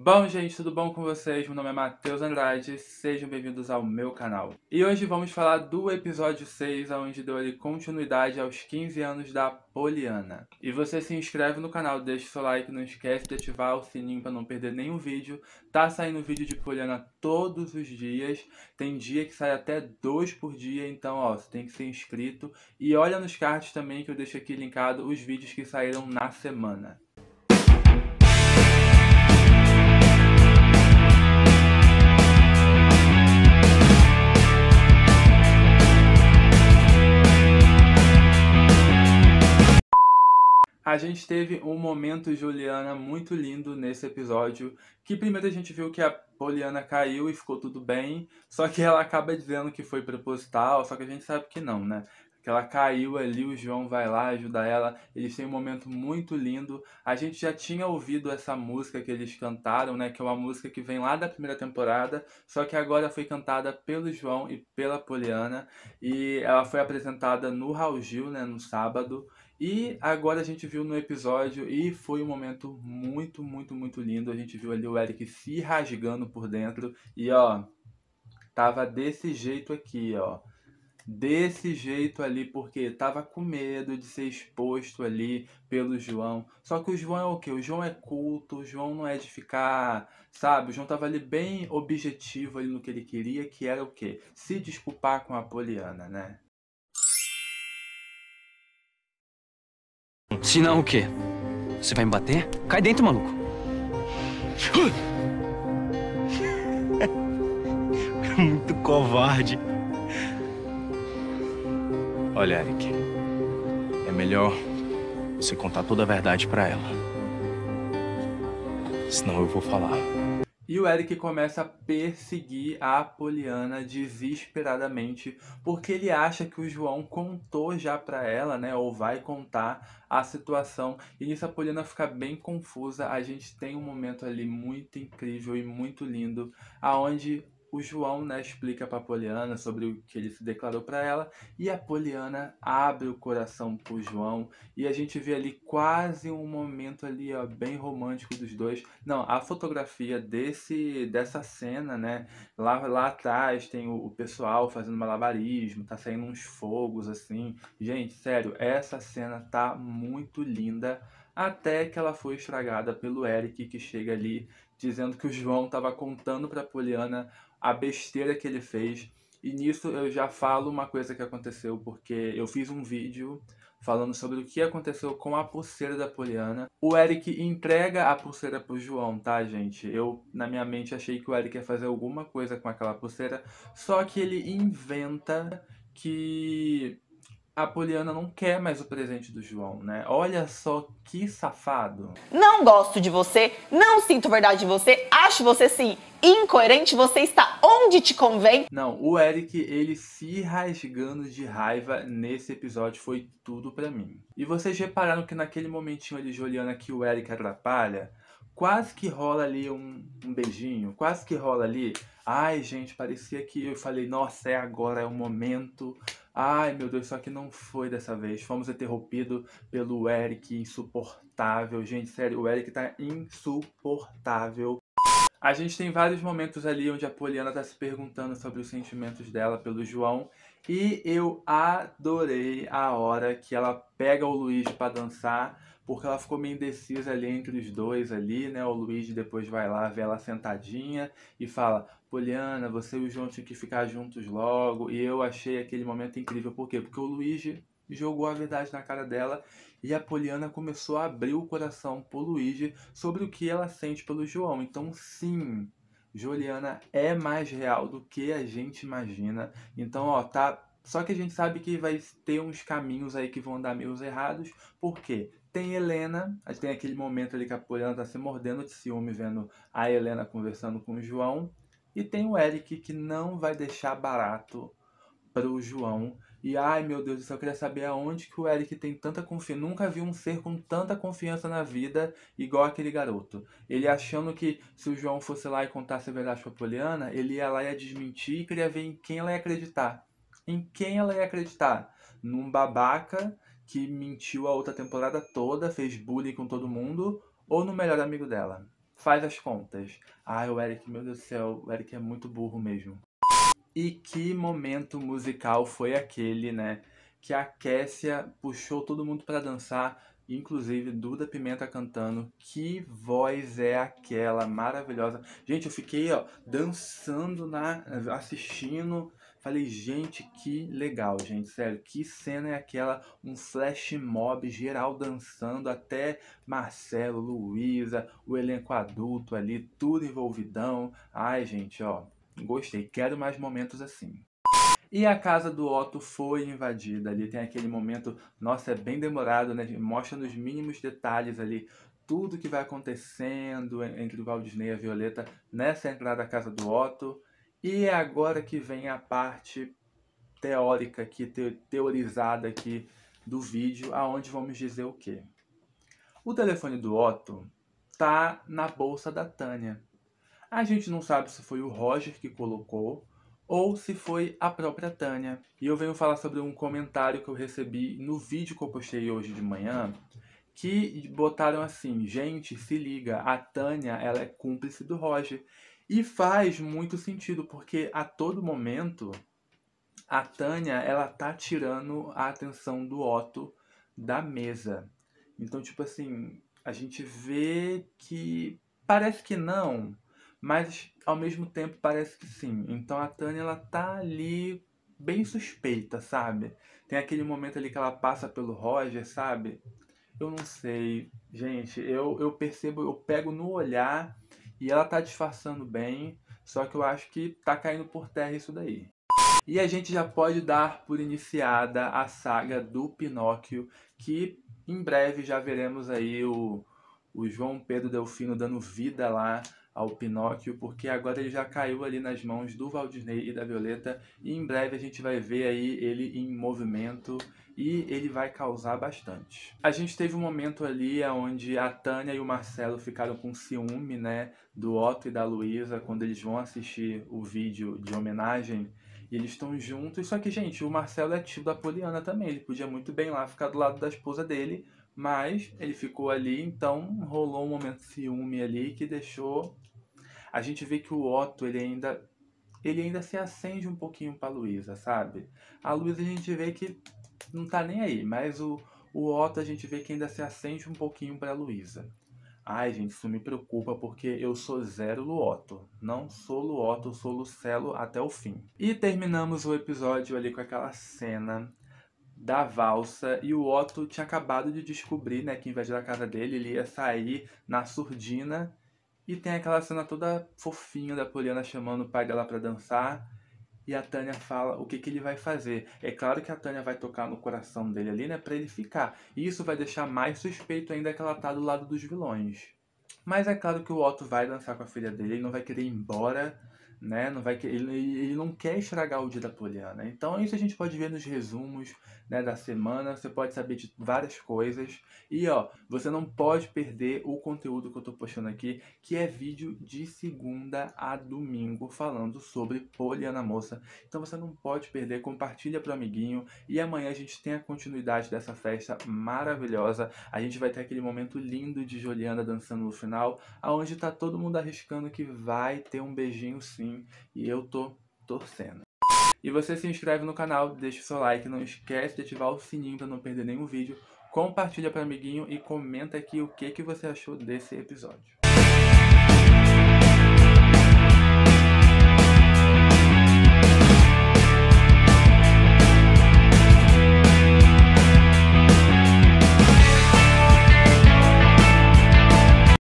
Bom, gente, tudo bom com vocês? Meu nome é Matheus Andrade, sejam bem-vindos ao meu canal. E hoje vamos falar do episódio 6, onde deu ali continuidade aos 15 anos da Poliana. E você se inscreve no canal, deixa seu like, não esquece de ativar o sininho para não perder nenhum vídeo. Tá saindo vídeo de Poliana todos os dias, tem dia que sai até dois por dia, então ó, você tem que ser inscrito. E olha nos cards também que eu deixo aqui linkado os vídeos que saíram na semana. A gente teve um momento, Juliana, muito lindo nesse episódio. Que primeiro a gente viu que a Poliana caiu e ficou tudo bem. Só que ela acaba dizendo que foi proposital, só que a gente sabe que não, né? que ela caiu ali, o João vai lá ajudar ela. Eles têm um momento muito lindo. A gente já tinha ouvido essa música que eles cantaram, né? Que é uma música que vem lá da primeira temporada, só que agora foi cantada pelo João e pela Poliana. E ela foi apresentada no Raul Gil, né? No sábado. E agora a gente viu no episódio e foi um momento muito, muito, muito lindo. A gente viu ali o Eric se rasgando por dentro e ó, tava desse jeito aqui, ó desse jeito ali, porque tava com medo de ser exposto ali pelo João. Só que o João é o quê? O João é culto, o João não é de ficar, sabe? O João tava ali bem objetivo ali no que ele queria, que era o quê? Se desculpar com a Poliana, né? Se não, o quê? Você vai me bater? Cai dentro, maluco. Muito covarde. Olha, Eric, é melhor você contar toda a verdade para ela. Senão eu vou falar. E o Eric começa a perseguir a Poliana desesperadamente, porque ele acha que o João contou já para ela, né, ou vai contar a situação. E nisso a Poliana fica bem confusa. A gente tem um momento ali muito incrível e muito lindo, aonde o João né, explica para a Poliana sobre o que ele se declarou para ela e a Poliana abre o coração para o João e a gente vê ali quase um momento ali ó, bem romântico dos dois. Não, a fotografia desse dessa cena, né? Lá, lá atrás tem o, o pessoal fazendo malabarismo, tá saindo uns fogos assim. Gente, sério, essa cena tá muito linda. Até que ela foi estragada pelo Eric, que chega ali dizendo que o João estava contando para Poliana a besteira que ele fez. E nisso eu já falo uma coisa que aconteceu, porque eu fiz um vídeo falando sobre o que aconteceu com a pulseira da Poliana. O Eric entrega a pulseira pro João, tá, gente? Eu, na minha mente, achei que o Eric ia fazer alguma coisa com aquela pulseira, só que ele inventa que a Poliana não quer mais o presente do João, né? Olha só que safado. Não gosto de você, não sinto verdade de você, acho você assim incoerente, você está onde te convém. Não, o Eric, ele se rasgando de raiva nesse episódio foi tudo para mim. E vocês repararam que naquele momentinho ali, Juliana, que o Eric atrapalha, quase que rola ali um, um beijinho, quase que rola ali. Ai, gente, parecia que eu falei, nossa, é agora, é o momento. Ai, meu Deus, só que não foi dessa vez. Fomos interrompidos pelo Eric insuportável. Gente, sério, o Eric tá insuportável a gente tem vários momentos ali onde a Poliana está se perguntando sobre os sentimentos dela pelo João. E eu adorei a hora que ela pega o Luiz para dançar, porque ela ficou meio indecisa ali entre os dois ali, né? O Luiz depois vai lá, vê ela sentadinha e fala: "Poliana, você e o João tinham que ficar juntos logo". E eu achei aquele momento incrível, por quê? Porque o Luiz jogou a verdade na cara dela e a Poliana começou a abrir o coração por Luigi sobre o que ela sente pelo João. Então, sim, Juliana é mais real do que a gente imagina. Então, ó, tá. Só que a gente sabe que vai ter uns caminhos aí que vão dar meio errados, porque tem Helena, a gente tem aquele momento ali que a Poliana tá se mordendo de ciúme vendo a Helena conversando com o João, e tem o Eric que não vai deixar barato para o João. E ai meu Deus, eu só queria saber aonde que o Eric tem tanta confiança. Nunca vi um ser com tanta confiança na vida igual aquele garoto. Ele achando que se o João fosse lá e contasse a verdade a Poliana, ele ia lá e ia desmentir e queria ver em quem ela ia acreditar. Em quem ela ia acreditar? Num babaca que mentiu a outra temporada toda, fez bullying com todo mundo, ou no melhor amigo dela? Faz as contas. Ai, o Eric, meu Deus do céu, o Eric é muito burro mesmo. E que momento musical foi aquele, né? Que a Kessia puxou todo mundo para dançar, inclusive Duda Pimenta cantando. Que voz é aquela maravilhosa? Gente, eu fiquei ó, dançando, na, assistindo. Falei, gente, que legal, gente, sério, que cena é aquela? Um flash mob geral dançando, até Marcelo, Luísa, o elenco adulto ali, tudo envolvidão. Ai, gente, ó, Gostei, quero mais momentos assim. E a casa do Otto foi invadida. Ali tem aquele momento, nossa, é bem demorado, né? Mostra nos mínimos detalhes ali tudo que vai acontecendo entre o Valdisney e a Violeta nessa entrada da casa do Otto. E é agora que vem a parte teórica aqui, teorizada aqui do vídeo, aonde vamos dizer o quê? O telefone do Otto tá na bolsa da Tânia. A gente não sabe se foi o Roger que colocou ou se foi a própria Tânia. E eu venho falar sobre um comentário que eu recebi no vídeo que eu postei hoje de manhã, que botaram assim: "Gente, se liga, a Tânia, ela é cúmplice do Roger". E faz muito sentido, porque a todo momento a Tânia, ela tá tirando a atenção do Otto da mesa. Então, tipo assim, a gente vê que parece que não, mas ao mesmo tempo parece que sim. Então a Tânia ela tá ali bem suspeita, sabe? Tem aquele momento ali que ela passa pelo Roger, sabe? Eu não sei, gente, eu, eu percebo, eu pego no olhar e ela tá disfarçando bem, só que eu acho que tá caindo por terra isso daí. E a gente já pode dar por iniciada a saga do Pinóquio, que em breve já veremos aí o, o João Pedro Delfino dando vida lá ao Pinóquio, porque agora ele já caiu ali nas mãos do Waldinei e da Violeta, e em breve a gente vai ver aí ele em movimento e ele vai causar bastante. A gente teve um momento ali onde a Tânia e o Marcelo ficaram com ciúme, né, do Otto e da Luísa quando eles vão assistir o vídeo de homenagem e eles estão juntos. Só que, gente, o Marcelo é tio da Poliana também. Ele podia muito bem lá ficar do lado da esposa dele, mas ele ficou ali, então rolou um momento de ciúme ali que deixou. A gente vê que o Otto ele ainda ele ainda se acende um pouquinho pra Luísa, sabe? A Luísa a gente vê que não tá nem aí, mas o, o Otto a gente vê que ainda se acende um pouquinho pra Luísa. Ai, gente, isso me preocupa porque eu sou zero Luoto. Não sou Luoto, sou Lucelo até o fim. E terminamos o episódio ali com aquela cena da valsa e o Otto tinha acabado de descobrir, né, que vez da casa dele, ele ia sair na surdina e tem aquela cena toda fofinha da Poliana chamando o pai dela para dançar e a Tânia fala o que, que ele vai fazer. É claro que a Tânia vai tocar no coração dele ali, né, para ele ficar. E isso vai deixar mais suspeito ainda que ela tá do lado dos vilões. Mas é claro que o Otto vai dançar com a filha dele, ele não vai querer ir embora né? Não vai ele, ele não quer estragar o dia da Poliana. Então isso a gente pode ver nos resumos né, da semana. Você pode saber de várias coisas e ó, você não pode perder o conteúdo que eu tô postando aqui, que é vídeo de segunda a domingo falando sobre Poliana Moça. Então você não pode perder. Compartilha pro amiguinho e amanhã a gente tem a continuidade dessa festa maravilhosa. A gente vai ter aquele momento lindo de Juliana dançando no final, aonde tá todo mundo arriscando que vai ter um beijinho sim e eu tô torcendo. E você se inscreve no canal, deixa o seu like, não esquece de ativar o sininho para não perder nenhum vídeo, compartilha para amiguinho e comenta aqui o que, que você achou desse episódio.